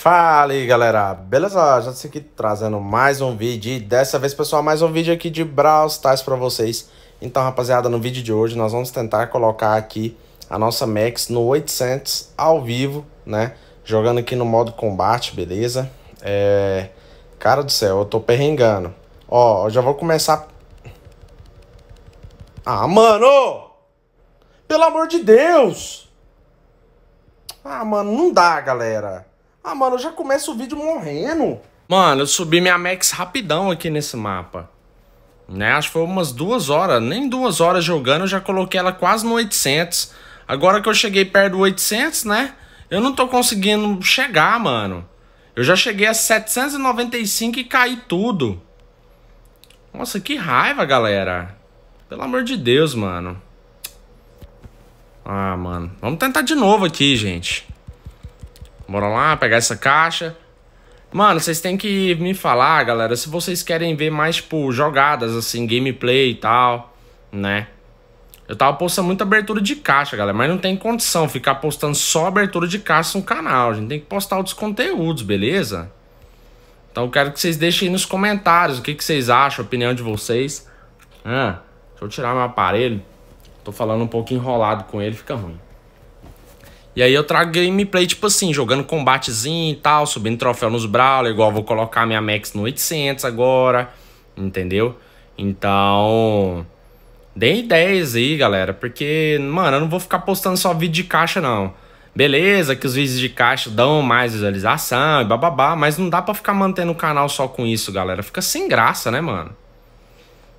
Fala aí galera, beleza? Já tô aqui trazendo mais um vídeo e dessa vez pessoal, mais um vídeo aqui de Brawl Stars pra vocês Então rapaziada, no vídeo de hoje nós vamos tentar colocar aqui a nossa Max no 800 ao vivo, né? Jogando aqui no modo combate, beleza? É... Cara do céu, eu tô perrengando Ó, eu já vou começar... Ah, mano! Pelo amor de Deus! Ah, mano, não dá, galera. Ah, mano, eu já começo o vídeo morrendo. Mano, eu subi minha max rapidão aqui nesse mapa. Né, acho que foi umas duas horas, nem duas horas jogando, eu já coloquei ela quase no 800. Agora que eu cheguei perto do 800, né, eu não tô conseguindo chegar, mano. Eu já cheguei a 795 e caí tudo. Nossa, que raiva, galera. Pelo amor de Deus, mano. Ah, mano. Vamos tentar de novo aqui, gente. Bora lá pegar essa caixa. Mano, vocês têm que me falar, galera, se vocês querem ver mais, tipo, jogadas, assim, gameplay e tal, né? Eu tava postando muita abertura de caixa, galera, mas não tem condição ficar postando só abertura de caixa no canal. A gente tem que postar outros conteúdos, beleza? Então eu quero que vocês deixem aí nos comentários o que, que vocês acham, a opinião de vocês. Ah, deixa eu tirar meu aparelho. Tô falando um pouco enrolado com ele, fica ruim. E aí eu trago gameplay, tipo assim, jogando combatezinho e tal, subindo troféu nos Brawler, igual vou colocar minha Max no 800 agora, entendeu? Então, deem ideias aí, galera, porque, mano, eu não vou ficar postando só vídeo de caixa, não. Beleza que os vídeos de caixa dão mais visualização e bababá, mas não dá para ficar mantendo o canal só com isso, galera. Fica sem graça, né, mano?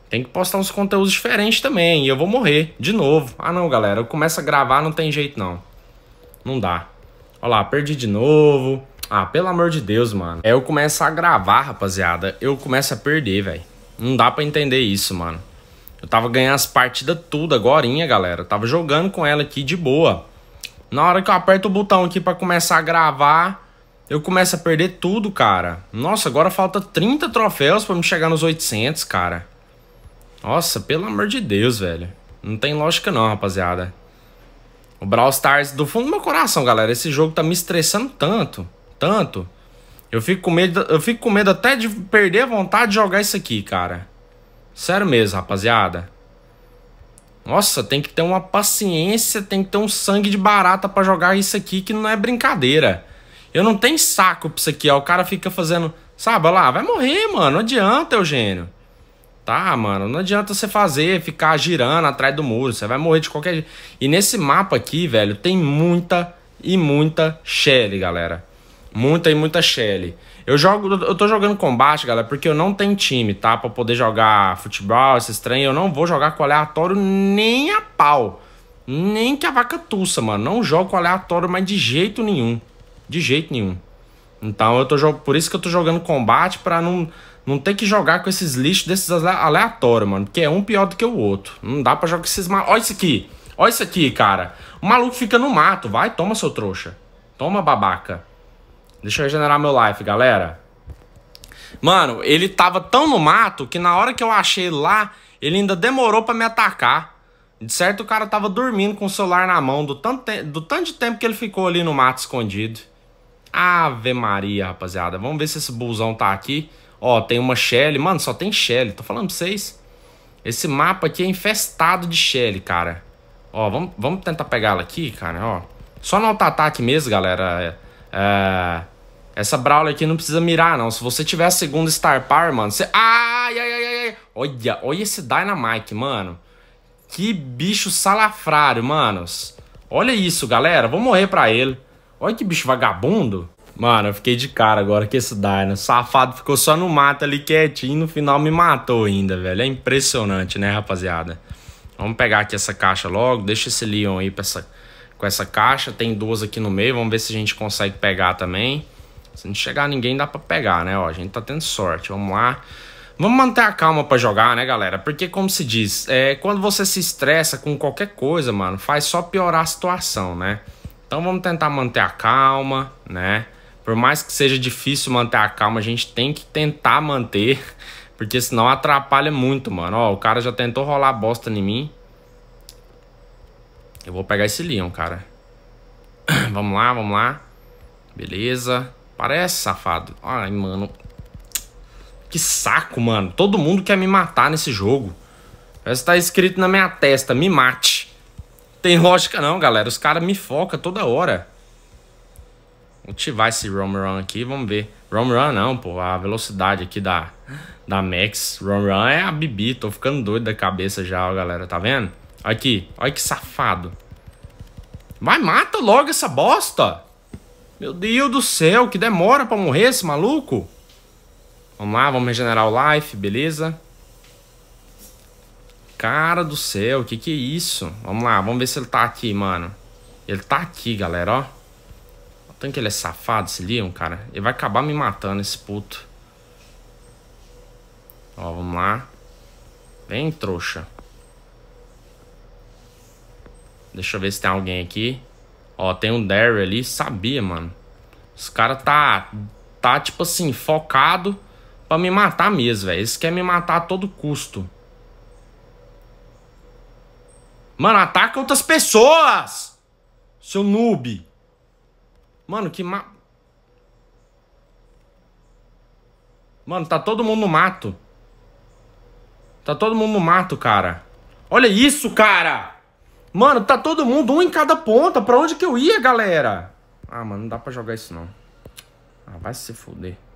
Tem que postar uns conteúdos diferentes também, e eu vou morrer de novo. Ah, não, galera, eu começo a gravar, não tem jeito não. Não dá. Olha lá, perdi de novo. Ah, pelo amor de Deus, mano. É, eu começo a gravar, rapaziada. Eu começo a perder, velho. Não dá pra entender isso, mano. Eu tava ganhando as partidas tudo agora, galera. Eu tava jogando com ela aqui de boa. Na hora que eu aperto o botão aqui pra começar a gravar, eu começo a perder tudo, cara. Nossa, agora falta 30 troféus pra me chegar nos 800, cara. Nossa, pelo amor de Deus, velho. Não tem lógica não, rapaziada. O Brawl Stars, do fundo do meu coração, galera, esse jogo tá me estressando tanto, tanto. Eu fico com medo, eu fico com medo até de perder a vontade de jogar isso aqui, cara. Sério mesmo, rapaziada. Nossa, tem que ter uma paciência, tem que ter um sangue de barata para jogar isso aqui que não é brincadeira. Eu não tenho saco pra isso aqui, ó. O cara fica fazendo, sabe, olha lá, vai morrer, mano, não adianta, Eugênio tá, mano, não adianta você fazer, ficar girando atrás do muro, você vai morrer de qualquer jeito. E nesse mapa aqui, velho, tem muita e muita Shelly, galera. Muita e muita Shelly. Eu jogo, eu tô jogando combate, galera, porque eu não tenho time, tá? Pra poder jogar futebol, esse estranho. eu não vou jogar com aleatório nem a pau. Nem que a vaca tussa, mano. Não jogo com aleatório, mas de jeito nenhum. De jeito nenhum. Então eu tô por isso que eu tô jogando combate para não não ter que jogar com esses lixos desses aleatórios, mano, porque é um pior do que o outro. Não dá para jogar com esses mal. Olha isso aqui. Olha isso aqui, cara. O maluco fica no mato, vai, toma seu trouxa. Toma babaca. Deixa eu regenerar meu life, galera. Mano, ele tava tão no mato que na hora que eu achei ele lá, ele ainda demorou para me atacar. De certo, o cara tava dormindo com o celular na mão do tanto, do tanto de tempo que ele ficou ali no mato escondido. Ave Maria, rapaziada. Vamos ver se esse busão tá aqui. Ó, tem uma Shelly. Mano, só tem Shelly. Tô falando pra vocês. Esse mapa aqui é infestado de Shelly, cara. Ó, vamos, vamos tentar pegar ela aqui, cara, ó. Só no auto-ataque mesmo, galera. É, é, essa Brawler aqui não precisa mirar, não. Se você tiver a segunda Star Power, mano, você... Ai, ai, ai, ai. Olha, olha esse Dynamite, mano. Que bicho salafrário, manos. Olha isso, galera. Vou morrer pra ele. Olha que bicho vagabundo. Mano, eu fiquei de cara agora que esse Dino. Safado ficou só no mato ali quietinho. No final me matou ainda, velho. É impressionante, né, rapaziada? Vamos pegar aqui essa caixa logo. Deixa esse Leon aí essa, com essa caixa. Tem duas aqui no meio. Vamos ver se a gente consegue pegar também. Se não chegar ninguém, dá pra pegar, né? Ó, a gente tá tendo sorte. Vamos lá. Vamos manter a calma para jogar, né, galera? Porque, como se diz, é, quando você se estressa com qualquer coisa, mano, faz só piorar a situação, né? Então vamos tentar manter a calma, né? Por mais que seja difícil manter a calma, a gente tem que tentar manter, porque senão atrapalha muito, mano. Ó, o cara já tentou rolar bosta em mim. Eu vou pegar esse Leon, cara. vamos lá, vamos lá. Beleza. Parece, safado. Ai, mano. Que saco, mano. Todo mundo quer me matar nesse jogo. Parece que tá escrito na minha testa, me mate. Tem lógica não, galera. Os caras me focam toda hora. Vou ativar esse ROM Run aqui, vamos ver. ROM Run não, pô. A velocidade aqui da, da Max. ROM Run é a Bibi. Tô ficando doido da cabeça já, ó, galera. Tá vendo? Aqui. Olha que safado. Vai, mata logo essa bosta. Meu Deus do céu, que demora pra morrer esse maluco. Vamos lá, vamos regenerar o life, beleza. Cara do céu, o que que é isso? Vamos lá, vamos ver se ele tá aqui, mano. Ele tá aqui, galera, ó. O tanto que ele é safado, se ligam, cara. Ele vai acabar me matando, esse puto. Ó, vamos lá. Vem, trouxa. Deixa eu ver se tem alguém aqui. Ó, tem um Derry ali. Sabia, mano. Os cara tá... Tá, tipo assim, focado pra me matar mesmo, velho. Eles querem me matar a todo custo. Mano, ataca outras pessoas! Seu noob. Mano, que ma... Mano, tá todo mundo no mato. Tá todo mundo no mato, cara. Olha isso, cara! Mano, tá todo mundo, um em cada ponta. Pra onde que eu ia, galera? Ah, mano, não dá pra jogar isso, não. Ah, vai se fuder.